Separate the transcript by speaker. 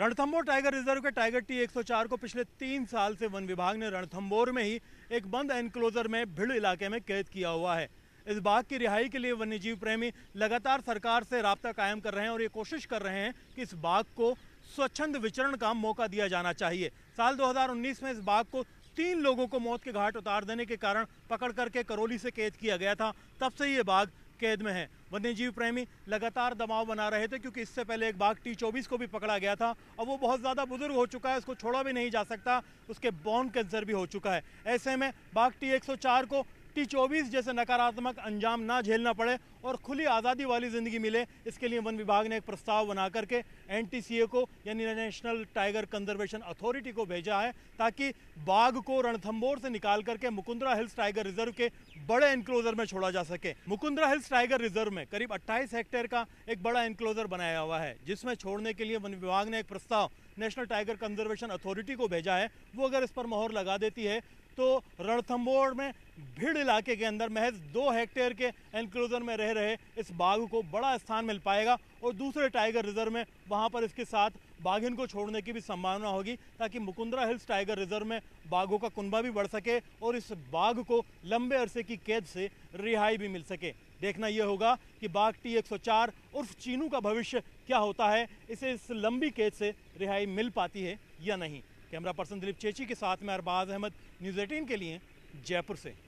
Speaker 1: Ranthambore tiger reserve के tiger T 104 को पिछले तीन साल से वन विभाग ने रणथम्बोर में ही एक बंद एनक्लोजर में भिड़ इलाके में कैद किया हुआ है इस बाघ की रिहाई के लिए वन्यजीव प्रेमी लगातार सरकार से रबता कायम कर रहे हैं और ये कोशिश कर रहे हैं कि इस बाघ को स्वच्छंद विचरण का मौका दिया जाना चाहिए साल 2019 में इस बाघ को तीन लोगों को मौत के घाट उतार देने के कारण पकड़ करके करौली से कैद किया गया था तब से ये बाघ कैद में है वन्यजीव प्रेमी लगातार दबाव बना रहे थे क्योंकि इससे पहले एक बाघ टी चौबीस को भी पकड़ा गया था और वो बहुत ज़्यादा बुजुर्ग हो चुका है उसको छोड़ा भी नहीं जा सकता उसके बॉन कैंसर भी हो चुका है ऐसे में बाघ टी 104 को मिट्टी चौबीस जैसे नकारात्मक अंजाम ना झेलना पड़े और खुली आज़ादी वाली ज़िंदगी मिले इसके लिए वन विभाग ने एक प्रस्ताव बना करके एन को यानी नेशनल टाइगर कंजर्वेशन अथॉरिटी को भेजा है ताकि बाघ को रणथम्बोर से निकाल करके मुकुंदरा हिल्स टाइगर रिजर्व के बड़े एनक्लोजर में छोड़ा जा सके मुकुंदरा हिल्स टाइगर रिजर्व में करीब अट्ठाईस हेक्टेयर का एक बड़ा एनक्लोजर बनाया हुआ है जिसमें छोड़ने के लिए वन विभाग ने एक प्रस्ताव नेशनल टाइगर कंजर्वेशन अथॉरिटी को भेजा है वो अगर इस पर मोहर लगा देती है तो रणथम्बोर में भीड़ इलाके के अंदर महज दो हेक्टेयर के एनक्लोजर में रह रहे इस बाघ को बड़ा स्थान मिल पाएगा और दूसरे टाइगर रिजर्व में वहाँ पर इसके साथ बाघिन को छोड़ने की भी संभावना होगी ताकि मुकुंदरा हिल्स टाइगर रिजर्व में बाघों का कुनबा भी बढ़ सके और इस बाघ को लंबे अरसे की कैद से रिहाई भी मिल सके देखना यह होगा कि बाघ टी 104 उर्फ चीनू का भविष्य क्या होता है इसे इस लंबी कैद से रिहाई मिल पाती है या नहीं कैमरा पर्सन दिलीप चेची के साथ में अरबाज अहमद न्यूज़ एटीन के लिए जयपुर से